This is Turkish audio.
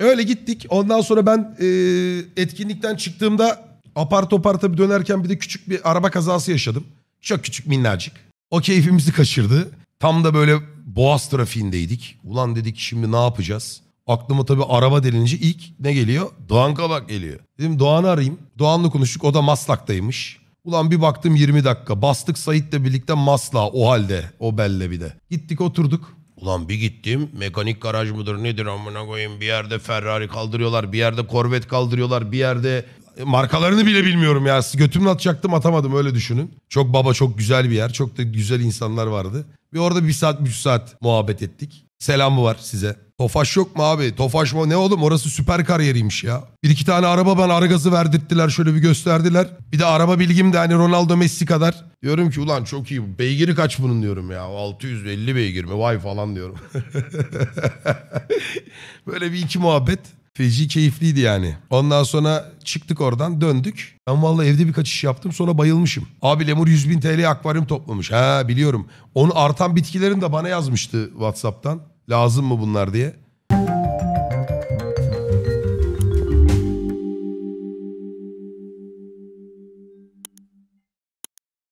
Öyle gittik. Ondan sonra ben e, etkinlikten çıktığımda apar topar tabii dönerken bir de küçük bir araba kazası yaşadım. Çok küçük minnacık. O keyfimizi kaçırdı. Tam da böyle boğaz trafiğindeydik. Ulan dedik şimdi ne yapacağız? Aklıma tabii araba denince ilk ne geliyor? Doğan Kabak geliyor. Dedim Doğan'ı arayayım. Doğan'la konuştuk. O da Maslak'taymış. Ulan bir baktım 20 dakika. Bastık Sait'le birlikte Masla o halde. O belle bir de. Gittik oturduk. Ulan bir gittim mekanik garaj mıdır nedir amına koyayım bir yerde Ferrari kaldırıyorlar bir yerde Corvette kaldırıyorlar bir yerde e, markalarını bile bilmiyorum ya götümle atacaktım atamadım öyle düşünün. Çok baba çok güzel bir yer çok da güzel insanlar vardı. Bir orada bir saat bir saat muhabbet ettik. Selamı var size. Tofaş yok mu abi? Tofaş mı? Ne oğlum? Orası süper kariyeriymiş ya. Bir iki tane araba ben ara gazı verdirttiler. Şöyle bir gösterdiler. Bir de araba bilgim de hani Ronaldo Messi kadar. Diyorum ki ulan çok iyi. Beygiri kaç bunun diyorum ya. 650 beygir mi? Vay falan diyorum. Böyle bir iki muhabbet. Feci keyifliydi yani. Ondan sonra çıktık oradan döndük. Ben vallahi evde bir kaçış yaptım sonra bayılmışım. Abi lemur 100 bin TL akvaryum toplamış. Ha biliyorum. Onu artan bitkilerin de bana yazmıştı Whatsapp'tan. Lazım mı bunlar diye.